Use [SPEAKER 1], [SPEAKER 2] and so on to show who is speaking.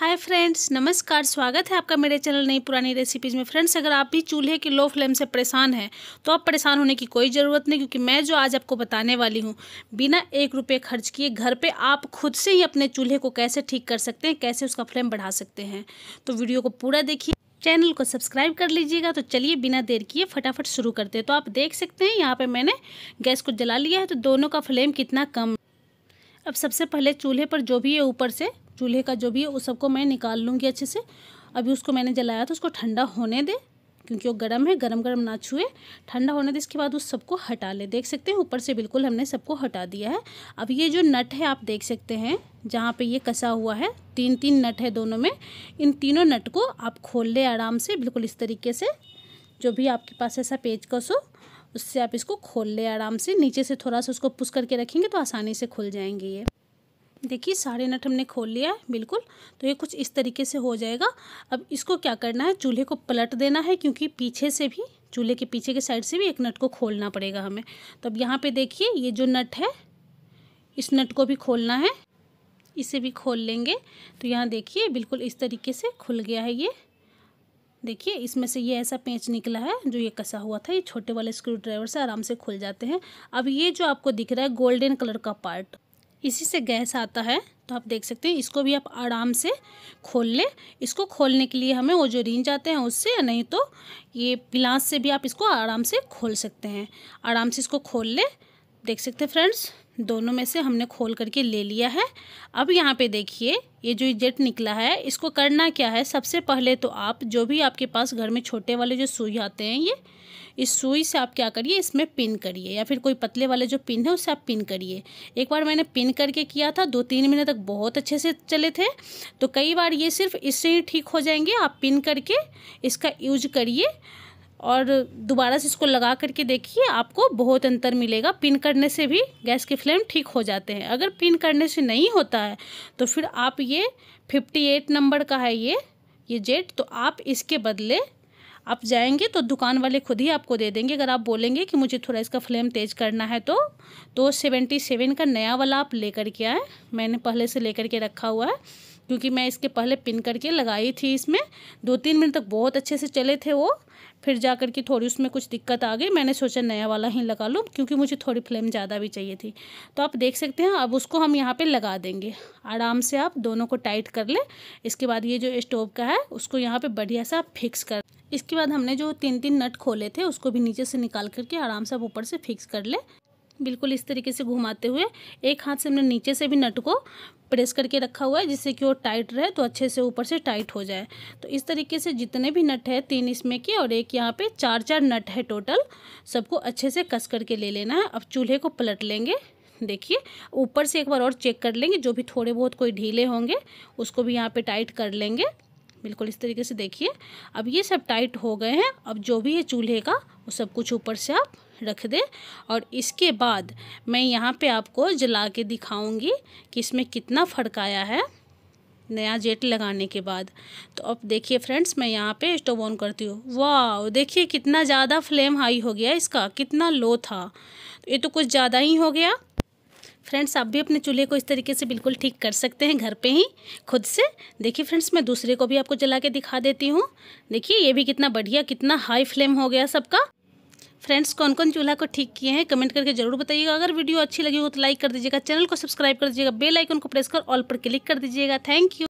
[SPEAKER 1] hi friends नमस्कार स्वागत है आपका मेरे चैनल नई पुरानी रेसिपीज़ में फ्रेंड्स अगर आप भी चूल्हे के लो फ्लेम से परेशान हैं तो आप परेशान होने की कोई ज़रूरत नहीं क्योंकि मैं जो आज आपको बताने वाली हूँ बिना एक रुपये खर्च किए घर पे आप खुद से ही अपने चूल्हे को कैसे ठीक कर सकते हैं कैसे उसका फ्लेम बढ़ा सकते हैं तो वीडियो को पूरा देखिए चैनल को सब्सक्राइब कर लीजिएगा तो चलिए बिना देर किए फटाफट शुरू करते हैं तो आप देख सकते हैं यहाँ पर मैंने गैस को जला लिया है तो दोनों का फ्लेम कितना कम अब सबसे पहले चूल्हे पर जो भी है ऊपर से चूल्हे का जो भी है उस सबको मैं निकाल लूँगी अच्छे से अभी उसको मैंने जलाया तो उसको ठंडा होने दे क्योंकि वो गर्म है गर्म गर्म ना छुए ठंडा होने दे इसके बाद उस सबको हटा ले देख सकते हैं ऊपर से बिल्कुल हमने सबको हटा दिया है अब ये जो नट है आप देख सकते हैं जहाँ पे ये कसा हुआ है तीन तीन नट है दोनों में इन तीनों नट को आप खोल ले आराम से बिल्कुल इस तरीके से जो भी आपके पास ऐसा पेज कस हो उससे आप इसको खोल ले आराम से नीचे से थोड़ा सा उसको पुस करके रखेंगे तो आसानी से खुल जाएंगे ये देखिए सारे नट हमने खोल लिया है बिल्कुल तो ये कुछ इस तरीके से हो जाएगा अब इसको क्या करना है चूल्हे को पलट देना है क्योंकि पीछे से भी चूल्हे के पीछे के साइड से भी एक नट को खोलना पड़ेगा हमें तो अब यहाँ पे देखिए ये जो नट है इस नट को भी खोलना है इसे भी खोल लेंगे तो यहाँ देखिए बिल्कुल इस तरीके से खुल गया है ये देखिए इसमें से ये ऐसा पेंच निकला है जो ये कसा हुआ था ये छोटे वाले स्क्रू ड्राइवर से आराम से खुल जाते हैं अब ये जो आपको दिख रहा है गोल्डन कलर का पार्ट इसी से गैस आता है तो आप देख सकते हैं इसको भी आप आराम से खोल लें इसको खोलने के लिए हमें वो जो रिंज आते हैं उससे या नहीं तो ये गिलास से भी आप इसको आराम से खोल सकते हैं आराम से इसको खोल ले देख सकते हैं फ्रेंड्स दोनों में से हमने खोल करके ले लिया है अब यहाँ पे देखिए ये जो जेट निकला है इसको करना क्या है सबसे पहले तो आप जो भी आपके पास घर में छोटे वाले जो सुई आते हैं ये इस सुई से आप क्या करिए इसमें पिन करिए या फिर कोई पतले वाले जो पिन है उससे आप पिन करिए एक बार मैंने पिन करके किया था दो तीन महीने तक बहुत अच्छे से चले थे तो कई बार ये सिर्फ इससे ही ठीक हो जाएंगे आप पिन करके इसका यूज करिए और दोबारा से इसको लगा करके देखिए आपको बहुत अंतर मिलेगा पिन करने से भी गैस के फ्लेम ठीक हो जाते हैं अगर पिन करने से नहीं होता है तो फिर आप ये फिफ्टी एट नंबर का है ये ये जेट तो आप इसके बदले आप जाएंगे तो दुकान वाले खुद ही आपको दे देंगे अगर आप बोलेंगे कि मुझे थोड़ा इसका फ्लेम तेज़ करना है तो तो सेवेंटी सेवन का नया वाला आप लेकर के आएँ मैंने पहले से लेकर के रखा हुआ है क्योंकि मैं इसके पहले पिन करके लगाई थी इसमें दो तीन मिनट तक बहुत अच्छे से चले थे वो फिर जा कर के थोड़ी उसमें कुछ दिक्कत आ गई मैंने सोचा नया वाला ही लगा लूँ क्योंकि मुझे थोड़ी फ्लेम ज़्यादा भी चाहिए थी तो आप देख सकते हैं अब उसको हम यहाँ पे लगा देंगे आराम से आप दोनों को टाइट कर लें इसके बाद ये जो स्टोव का है उसको यहाँ पे बढ़िया से आप फिक्स कर इसके बाद हमने जो तीन तीन नट खोले थे उसको भी नीचे से निकाल करके आराम से आप ऊपर से फिक्स कर लें बिल्कुल इस तरीके से घुमाते हुए एक हाथ से हमने नीचे से भी नट को प्रेस करके रखा हुआ है जिससे कि वो टाइट रहे तो अच्छे से ऊपर से टाइट हो जाए तो इस तरीके से जितने भी नट है तीन इसमें के और एक यहाँ पे चार चार नट है टोटल सबको अच्छे से कस करके ले लेना है अब चूल्हे को पलट लेंगे देखिए ऊपर से एक बार और चेक कर लेंगे जो भी थोड़े बहुत कोई ढीले होंगे उसको भी यहाँ पर टाइट कर लेंगे बिल्कुल इस तरीके से देखिए अब ये सब टाइट हो गए हैं अब जो भी है चूल्हे का वो सब कुछ ऊपर से आप रख दे और इसके बाद मैं यहाँ पे आपको जला के दिखाऊंगी कि इसमें कितना फ़र्क आया है नया जेट लगाने के बाद तो अब देखिए फ्रेंड्स मैं यहाँ पे स्टोव ऑन करती हूँ वाह देखिए कितना ज़्यादा फ्लेम हाई हो गया इसका कितना लो था तो ये तो कुछ ज़्यादा ही हो गया फ्रेंड्स आप भी अपने चूल्हे को इस तरीके से बिल्कुल ठीक कर सकते हैं घर पे ही खुद से देखिए फ्रेंड्स मैं दूसरे को भी आपको जला के दिखा देती हूँ देखिए ये भी कितना बढ़िया कितना हाई फ्लेम हो गया सबका फ्रेंड्स कौन कौन चूल्हा को ठीक किए हैं कमेंट करके जरूर बताइएगा अगर वीडियो अच्छी लगी हो तो लाइक कर दीजिएगा चैनल को सब्सक्राइब कर दीजिएगा बेल आइकन को प्रेस कर ऑल पर क्लिक कर दीजिएगा थैंक यू